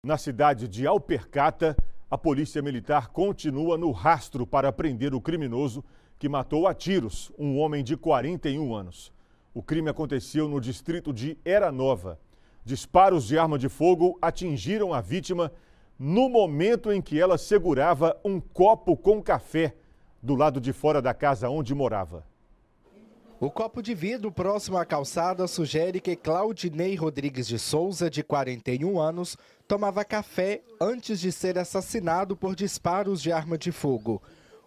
Na cidade de Alpercata, a polícia militar continua no rastro para prender o criminoso que matou a tiros um homem de 41 anos. O crime aconteceu no distrito de Era Nova. Disparos de arma de fogo atingiram a vítima no momento em que ela segurava um copo com café do lado de fora da casa onde morava. O copo de vidro próximo à calçada sugere que Claudinei Rodrigues de Souza, de 41 anos, tomava café antes de ser assassinado por disparos de arma de fogo.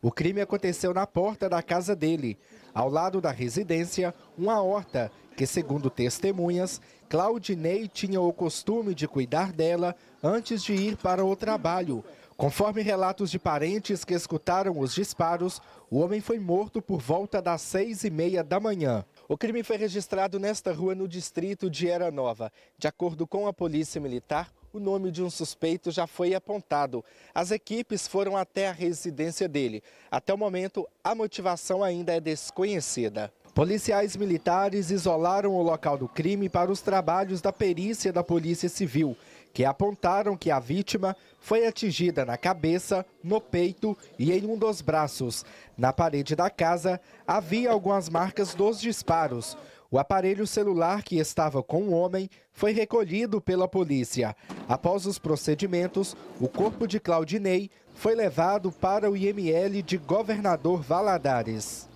O crime aconteceu na porta da casa dele. Ao lado da residência, uma horta que, segundo testemunhas, Claudinei tinha o costume de cuidar dela antes de ir para o trabalho. Conforme relatos de parentes que escutaram os disparos, o homem foi morto por volta das seis e meia da manhã. O crime foi registrado nesta rua no distrito de Era Nova. De acordo com a Polícia Militar, o nome de um suspeito já foi apontado. As equipes foram até a residência dele. Até o momento, a motivação ainda é desconhecida. Policiais militares isolaram o local do crime para os trabalhos da perícia da Polícia Civil, que apontaram que a vítima foi atingida na cabeça, no peito e em um dos braços. Na parede da casa havia algumas marcas dos disparos. O aparelho celular que estava com o homem foi recolhido pela polícia. Após os procedimentos, o corpo de Claudinei foi levado para o IML de Governador Valadares.